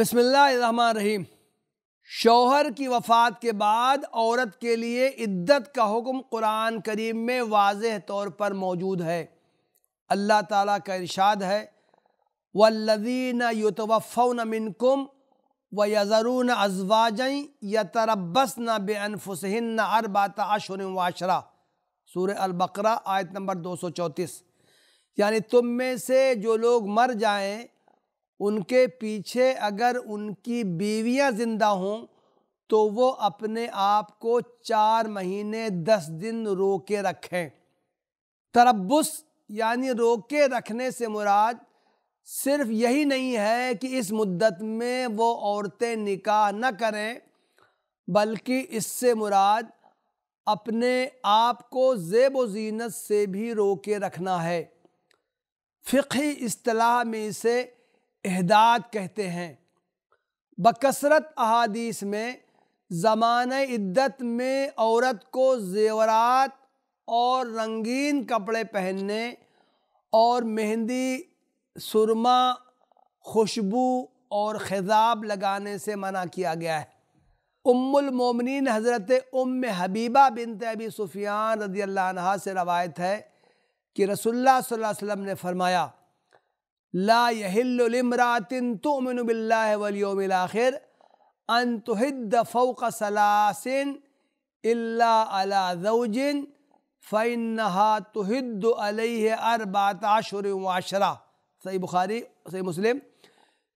बसमीम शोहर की वफ़ात के बाद औरत के लिए इद्दत का हुक्म कुरान करीम में वाज तौर पर मौजूद है अल्लाह ताला का इरशाद है वल्लदीन युतवफ़न मिनकुम व यज़रून अजवाजई या तरबस न बेअनफुसहन अरबात अशर वाशरा सूर अलबकर आयत नंबर दो सौ चौंतीस यानी तुम में से जो लोग मर जाएँ उनके पीछे अगर उनकी बीवियां ज़िंदा हों तो वो अपने आप को चार महीने दस दिन रो के रखें तरबुस यानी रोके रखने से मुराद सिर्फ यही नहीं है कि इस मुद्दत में वो औरतें निकाह न करें बल्कि इससे मुराद अपने आप को जेब वज़ीनत से भी रोके रखना है फ़िकी असलाह में इसे इहदाद कहते हैं बकसरत अहादीस में ज़मान इद्दत में औरत को जेवरात और रंगीन कपड़े पहनने और मेहंदी सुरमा खुशबू और खिजाब लगाने से मना किया गया है उम्मुलमोमिन हज़रत उम हबीबा बिन अबी सुफियान रजी अल्लाह से रवायत है कि रसुल्ला वसम ने फ़रमाया ला यहिल्लमरातिन तुमिनबिल्लावलियोमिल आखिर अनतहद फ़ौक सलासिन अलाउजिन फ़नहा तहद वाशरा सही बुखारी सही मुस्लिम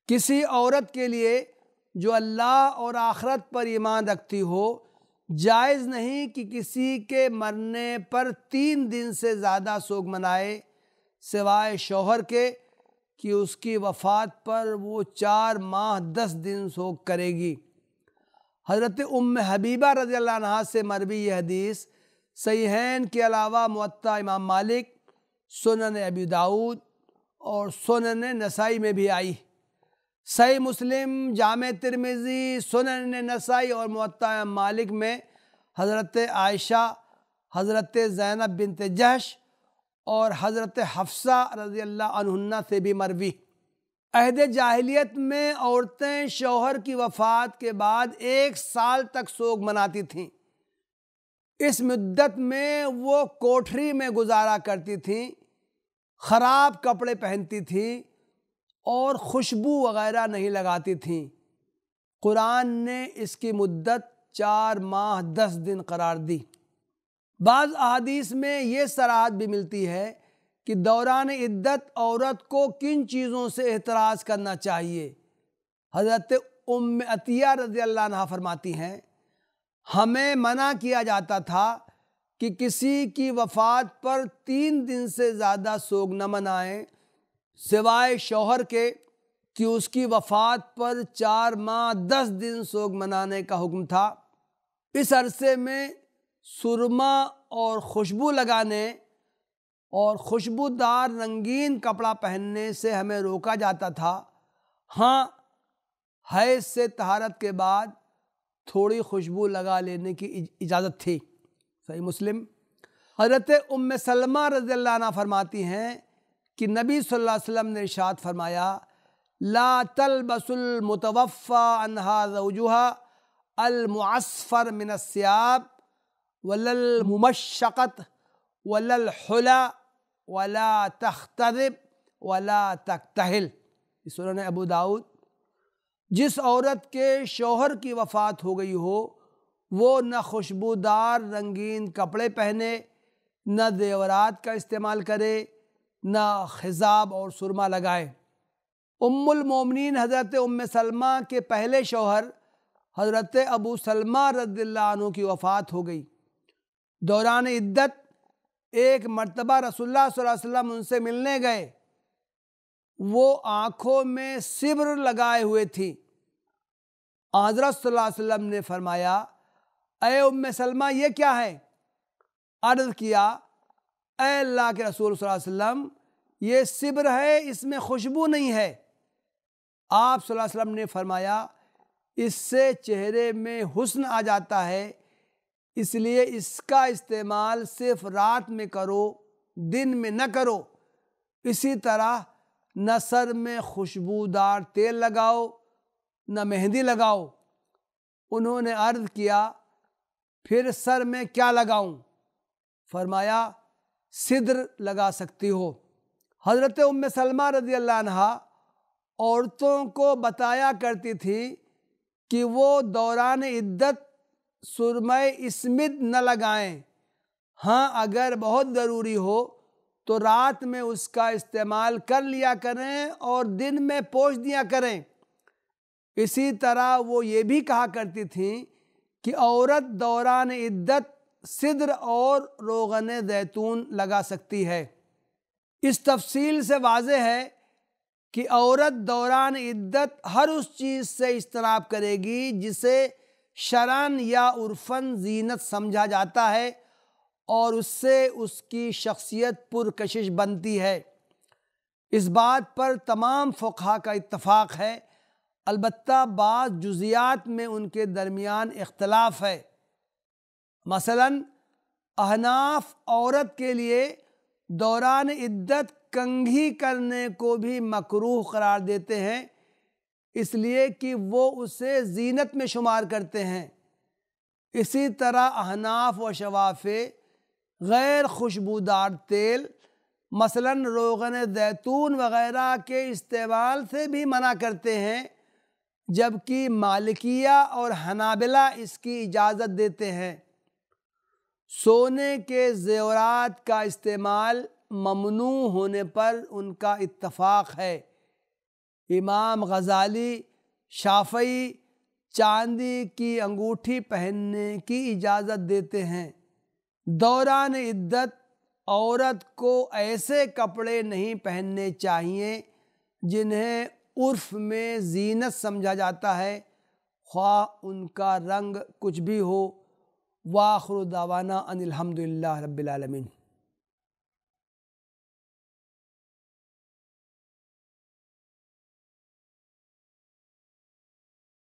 किसी औरत के लिए जो अल्लाह और आखरत पर ईमान रखती हो जायज़ नहीं कि किसी के मरने पर तीन दिन से ज़्यादा सोग मनाए सिवाय शोहर के कि उसकी वफ़ात पर वो चार माह दस दिन सोख करेगी हज़रत उम हबीबा रज़ी अल्लाह से मरवी यह हदीस सहीहन के अलावा मत इमाम मालिक सुनन अबी दाऊद और सुनन नसाई में भी आई सही मुस्लिम जाम तिरमिज़ी सुनन नसाई और मत मालिक में हज़रत आयशा हज़रत ज़ैनब बिनत जहश और हज़रत हफ्सा रजी अल्लाह से भी मरवी अहद जाहिलियत में औरतें शौहर की वफ़ात के बाद एक साल तक सोग मनाती थीं इस मुद्दत में वो कोठरी में गुजारा करती थीं ख़राब कपड़े पहनती थीं और खुशबू वगैरह नहीं लगाती थीं कुरान ने इसकी मुद्दत चार माह दस दिन करार दी बाज़ अदीस में ये सराहत भी मिलती है कि दौरान इद्दत औरत को किन चीज़ों से एतराज़ करना चाहिए हज़रत उम अतिया रज़ी अल्लाह फरमाती हैं हमें मना किया जाता था कि किसी की वफ़ात पर तीन दिन से ज़्यादा सोग न मनाएं सिवाय शोहर के कि उसकी वफ़ात पर चार माह दस दिन सोग मनाने का हुक्म था इस अरसे में सुरमा और खुशबू लगाने और खुशबूदार रंगीन कपड़ा पहनने से हमें रोका जाता था हाँ हैज से तहारत के बाद थोड़ी खुशबू लगा लेने की इजाज़त थी सही मुस्लिम हज़रत उम सलमा ना फरमाती हैं कि नबी सल्लल्लाहु अलैहि वसल्लम ने इरशाद फरमाया ला तल बसुल मुतवफ़ा अनहा रजूहा अलमुसफ़र मिनस्याब वलल मुमशक़त वलल हला वला तख्तरब वला तख्तहल इस ने अबू दाऊद जिस औरत के शोहर की वफ़ात हो गई हो वो न खुशबूदार रंगीन कपड़े पहने न देवरात का इस्तेमाल करे न खिजाब और सुरमा लगाए उम्मुलमोमिन हज़रत उम सलमा के पहले शोहर हज़रत अबू सलमा रद्दील्ला की वफ़ात हो गई दौरान इद्दत एक मरतबा रसुल्ला उनसे मिलने गए वो आँखों में सिब्र लगाए हुए थी हजरत वसम ने फरमाया अय उम सलमा ये क्या है अर्ज किया अल्लाह के रसूल वसम ये सिब्र है इसमें खुशबू नहीं है आप वसल्लम ने फरमाया इससे चेहरे में हुस्न आ जाता है इसलिए इसका इस्तेमाल सिर्फ रात में करो दिन में न करो इसी तरह न सर में खुशबूदार तेल लगाओ न मेहंदी लगाओ उन्होंने अर्ज किया फिर सर में क्या लगाऊं? फरमाया सिद्र लगा सकती हो हज़रत उम सलमा रजी अल्लाह औरतों को बताया करती थी कि वो दौरान इद्दत सुरमय स्मित न लगाएं हाँ अगर बहुत ज़रूरी हो तो रात में उसका इस्तेमाल कर लिया करें और दिन में पोष दिया करें इसी तरह वो ये भी कहा करती थी कि औरत दौरान इद्दत सिद्र और रोगन जैतून लगा सकती है इस तफसील से वाज है कि औरत दौरान इद्दत हर उस चीज़ से इजतनाब करेगी जिसे शरण या उर्फन जीनत समझा जाता है और उससे उसकी शख्सियत पुरकशिश बनती है इस बात पर तमाम फ़ुखा का इतफ़ाक़ है अलबत् बाद जुजियात में उनके दरमियान इख्तलाफ है मसला अहनाफ औरत के लिए दौरान इद्दत कंघी करने को भी मकरूह करार देते हैं इसलिए कि वो उसे जीनत में शुमार करते हैं इसी तरह अहनाफ व शवाफ़े गैर खुशबूदार तेल मसलन रोगन जैतून वगैरह के इस्तेमाल से भी मना करते हैं जबकि मालिकिया और हनाबिला इसकी इजाज़त देते हैं सोने के ज़ेवरात का इस्तेमाल ममनू होने पर उनका इत्तफ़ाक़ है इमाम गजाली शाफई चांदी की अंगूठी पहनने की इजाज़त देते हैं दौरान इद्दत औरत को ऐसे कपड़े नहीं पहनने चाहिए जिन्हें उर्फ में जीनत समझा जाता है ख्वा उनका रंग कुछ भी हो वाखरुदावाना दावाना अनिलहमदिल्ला रबालमिन